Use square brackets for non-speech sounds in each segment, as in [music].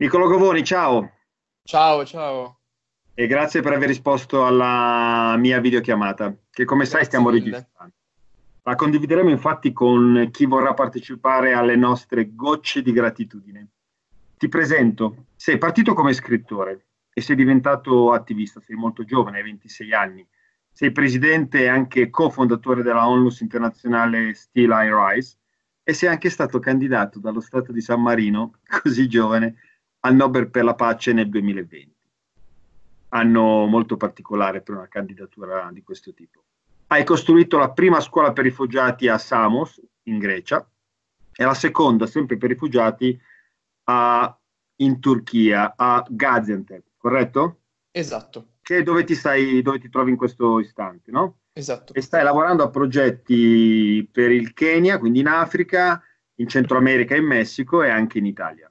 Niccolo Govoni, ciao. Ciao, ciao. E grazie per aver risposto alla mia videochiamata, che come grazie sai stiamo mille. registrando. La condivideremo infatti con chi vorrà partecipare alle nostre gocce di gratitudine. Ti presento, sei partito come scrittore e sei diventato attivista, sei molto giovane, hai 26 anni. Sei presidente e anche cofondatore della Onlus internazionale Steel Eye Rise e sei anche stato candidato dallo Stato di San Marino, [laughs] così giovane, al Nobel per la pace nel 2020. Anno molto particolare per una candidatura di questo tipo. Hai costruito la prima scuola per rifugiati a Samos, in Grecia, e la seconda, sempre per rifugiati, a, in Turchia, a Gaziantep, corretto? Esatto. Che dove ti, stai, dove ti trovi in questo istante, no? Esatto. E stai lavorando a progetti per il Kenya, quindi in Africa, in Centro America, in Messico e anche in Italia.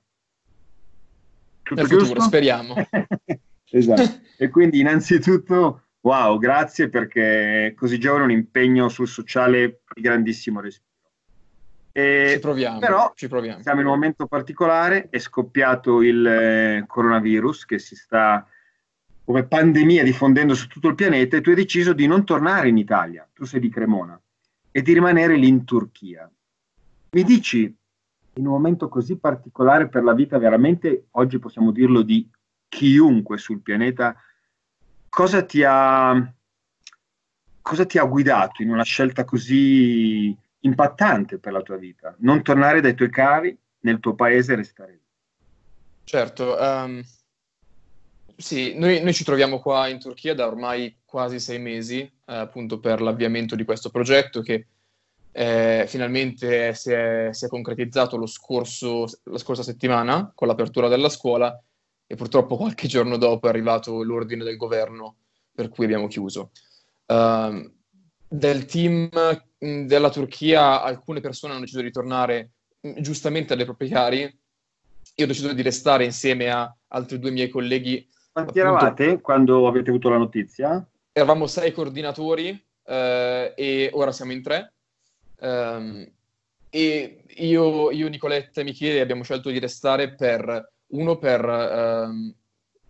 Tutto nel futuro, speriamo. [laughs] esatto. e quindi innanzitutto, wow, grazie perché così giovane un impegno sul sociale di grandissimo respiro. E ci proviamo, però ci proviamo. siamo in un momento particolare, è scoppiato il eh, coronavirus che si sta come pandemia diffondendo su tutto il pianeta e tu hai deciso di non tornare in Italia, tu sei di Cremona, e di rimanere lì in Turchia. Mi dici in un momento così particolare per la vita veramente, oggi possiamo dirlo di chiunque sul pianeta, cosa ti ha, cosa ti ha guidato in una scelta così impattante per la tua vita? Non tornare dai tuoi cari nel tuo paese e restare lì. Certo, um, sì, noi, noi, ci troviamo qua in Turchia da ormai quasi sei mesi, eh, appunto per l'avviamento di questo progetto che eh, finalmente si è, si è concretizzato scorso, la scorsa settimana con l'apertura della scuola e purtroppo qualche giorno dopo è arrivato l'ordine del governo per cui abbiamo chiuso. Uh, del team mm, della Turchia alcune persone hanno deciso di tornare mm, giustamente alle proprie cari, io ho deciso di restare insieme a altri due miei colleghi. Quanti appunto, eravate quando avete avuto la notizia? Eravamo sei coordinatori eh, e ora siamo in tre. Um, e io, io, Nicoletta e Michele abbiamo scelto di restare per uno per um,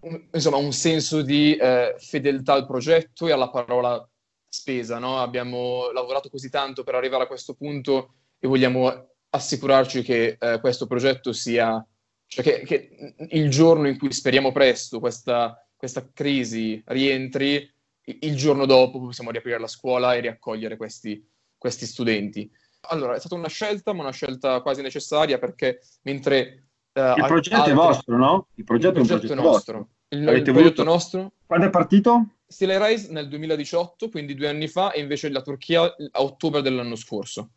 un, insomma, un senso di uh, fedeltà al progetto e alla parola spesa. No? Abbiamo lavorato così tanto per arrivare a questo punto e vogliamo assicurarci che uh, questo progetto sia, cioè che, che, il giorno in cui speriamo presto questa, questa crisi rientri, il giorno dopo possiamo riaprire la scuola e riaccogliere questi questi studenti. Allora, è stata una scelta, ma una scelta quasi necessaria perché mentre... Eh, il progetto altri... è vostro, no? Il progetto, il progetto è un progetto, è nostro. Vostro. Il, il progetto nostro. Quando è partito? Stile Rise nel 2018, quindi due anni fa, e invece la Turchia a ottobre dell'anno scorso.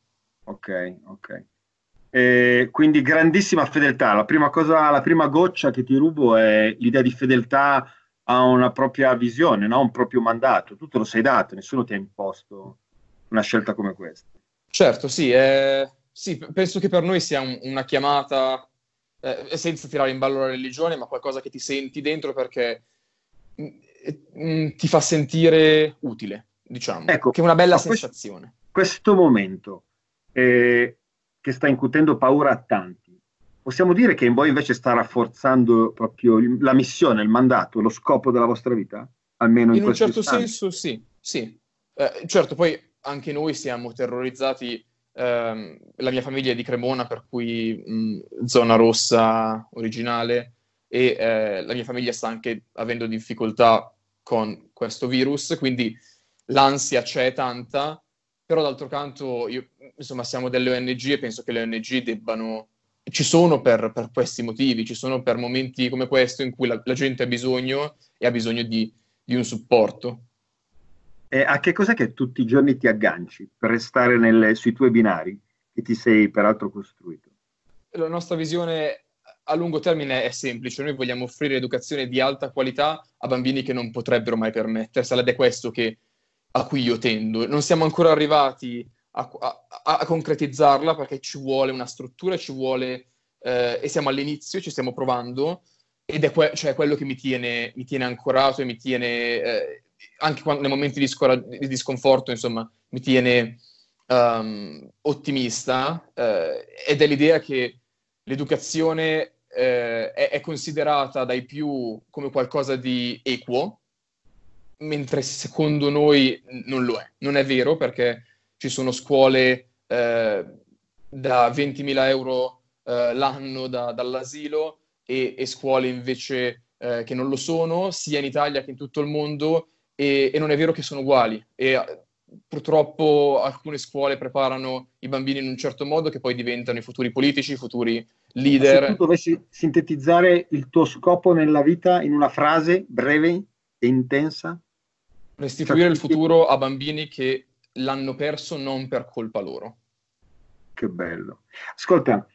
Ok, ok. Eh, quindi grandissima fedeltà. La prima, cosa, la prima goccia che ti rubo è l'idea di fedeltà a una propria visione, no? un proprio mandato. Tu te lo sei dato, nessuno ti ha imposto una scelta come questa. Certo, sì, eh, sì penso che per noi sia un, una chiamata, eh, senza tirare in ballo la religione, ma qualcosa che ti senti dentro perché mh, mm, mh, mm, ti fa sentire utile, diciamo, ecco, che è una bella sensazione. Questo, questo momento eh, che sta incutendo paura a tanti, possiamo dire che in voi invece sta rafforzando proprio il, la missione, il mandato, lo scopo della vostra vita? Almeno in, in un certo istanti. senso sì, sì. Eh, certo, poi anche noi siamo terrorizzati. Eh, la mia famiglia è di Cremona, per cui mh, zona rossa originale, e eh, la mia famiglia sta anche avendo difficoltà con questo virus, quindi l'ansia c'è tanta, però d'altro canto, io, insomma, siamo delle ONG e penso che le ONG debbano... Ci sono per, per questi motivi, ci sono per momenti come questo in cui la, la gente ha bisogno e ha bisogno di, di un supporto eh, a che cos'è che tutti i giorni ti agganci per restare nel, sui tuoi binari che ti sei peraltro costruito? La nostra visione a lungo termine è semplice, noi vogliamo offrire educazione di alta qualità a bambini che non potrebbero mai permettersela ed è questo che, a cui io tendo. Non siamo ancora arrivati a, a, a concretizzarla perché ci vuole una struttura, ci vuole, eh, e siamo all'inizio, ci stiamo provando ed è que- cioè, quello che mi tiene, mi tiene ancorato e mi tiene eh, anche quando, nei momenti di, scor- di sconforto, insomma, mi tiene um, ottimista eh, ed è l'idea che l'educazione eh, è, è, considerata dai più come qualcosa di equo, mentre secondo noi non lo è. Non è vero perché ci sono scuole eh, da 20.000 euro eh, l'anno da, dall'asilo e, e, scuole invece eh, che non lo sono, sia in Italia che in tutto il mondo, e, e non è vero che sono uguali. E eh, purtroppo alcune scuole preparano i bambini in un certo modo che poi diventano i futuri politici, i futuri leader. Ma se tu dovessi sintetizzare il tuo scopo nella vita in una frase breve e intensa? Restituire il cioè, futuro a bambini che l'hanno perso non per colpa loro. Che bello. Ascolta,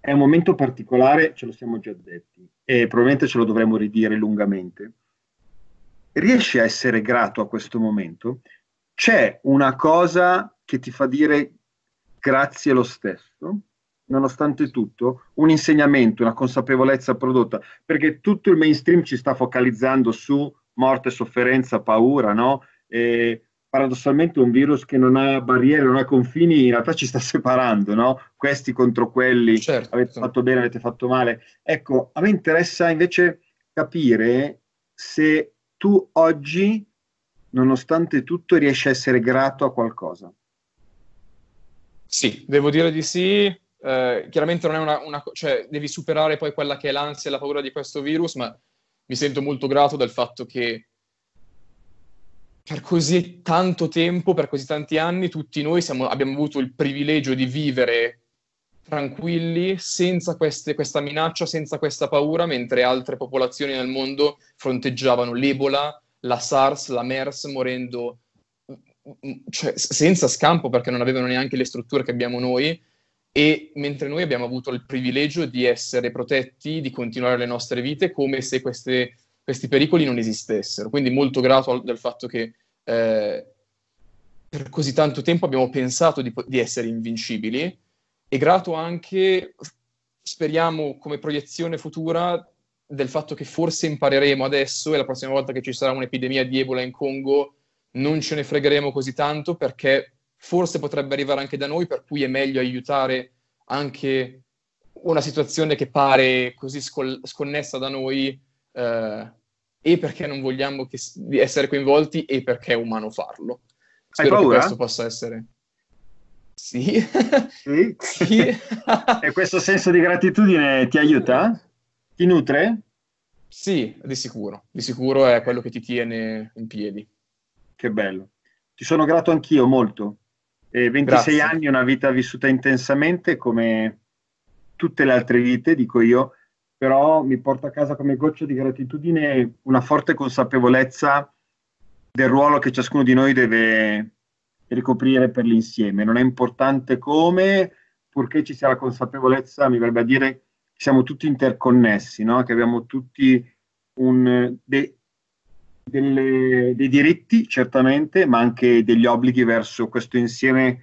è un momento particolare, ce lo siamo già detti, e probabilmente ce lo dovremmo ridire lungamente riesci a essere grato a questo momento, c'è una cosa che ti fa dire grazie lo stesso, nonostante tutto, un insegnamento, una consapevolezza prodotta, perché tutto il mainstream ci sta focalizzando su morte, sofferenza, paura, no? E paradossalmente un virus che non ha barriere, non ha confini, in realtà ci sta [laughs] separando, no? Questi contro quelli, certo. avete fatto bene, avete fatto male. Ecco, a me interessa invece capire se tu oggi, nonostante tutto, riesci a essere grato a qualcosa? Sì, devo dire di sì. Eh, chiaramente non è una, una, cioè devi superare poi quella che è l'ansia e la paura di questo virus, ma mi sento molto grato del fatto che per così tanto tempo, per così tanti anni, tutti noi siamo, abbiamo avuto il privilegio di vivere tranquilli, senza queste, questa minaccia, senza questa paura, mentre altre popolazioni nel mondo fronteggiavano l'Ebola, la SARS, la MERS, morendo mm, mm, cioè, senza scampo perché non avevano neanche le strutture che abbiamo noi e mentre noi abbiamo avuto il privilegio di essere protetti, di continuare le nostre vite come se queste, questi pericoli non esistessero. Quindi molto grato al, del fatto che eh, per così tanto tempo abbiamo pensato di, di essere invincibili e grato anche, speriamo, come proiezione futura del fatto che forse impareremo adesso e la prossima volta che ci sarà un'epidemia di Ebola in Congo non ce ne fregheremo così tanto perché forse potrebbe arrivare anche da noi, per cui è meglio aiutare anche una situazione che pare così scol- sconnessa da noi eh, e perché non vogliamo che, essere coinvolti e perché è umano farlo. Spero Hai paura? che questo possa essere. Sì. Sì? sì. [laughs] e questo senso di gratitudine ti aiuta? Ti nutre? Sì, di sicuro. Di sicuro è quello che ti tiene in piedi. Che bello. Ti sono grato anch'io molto. E 26 Grazie. anni, una vita vissuta intensamente come tutte le altre vite, dico io, però mi porto a casa come goccia di gratitudine una forte consapevolezza del ruolo che ciascuno di noi deve ricoprire per l'insieme. Non è importante come, purché ci sia la consapevolezza, mi verrebbe a dire che siamo tutti interconnessi, no? che abbiamo tutti un, de, delle, dei diritti, certamente, ma anche degli obblighi verso questo insieme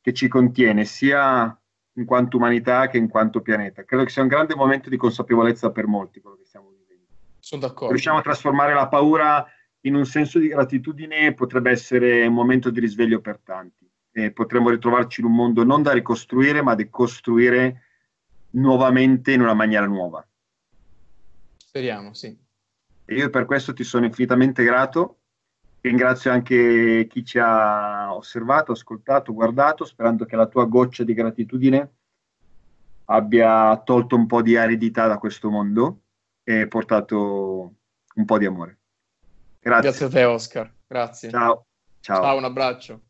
che ci contiene, sia in quanto umanità che in quanto pianeta. Credo che sia un grande momento di consapevolezza per molti quello che stiamo vivendo. Sono d'accordo. Riusciamo a trasformare la paura in un senso di gratitudine potrebbe essere un momento di risveglio per tanti. Eh, potremmo ritrovarci in un mondo non da ricostruire, ma da costruire nuovamente in una maniera nuova. Speriamo, sì. E io per questo ti sono infinitamente grato. Ringrazio anche chi ci ha osservato, ascoltato, guardato, sperando che la tua goccia di gratitudine abbia tolto un po' di aridità da questo mondo e portato un po' di amore. Grazie. Grazie a te Oscar, grazie. Ciao. Ciao, Ciao un abbraccio.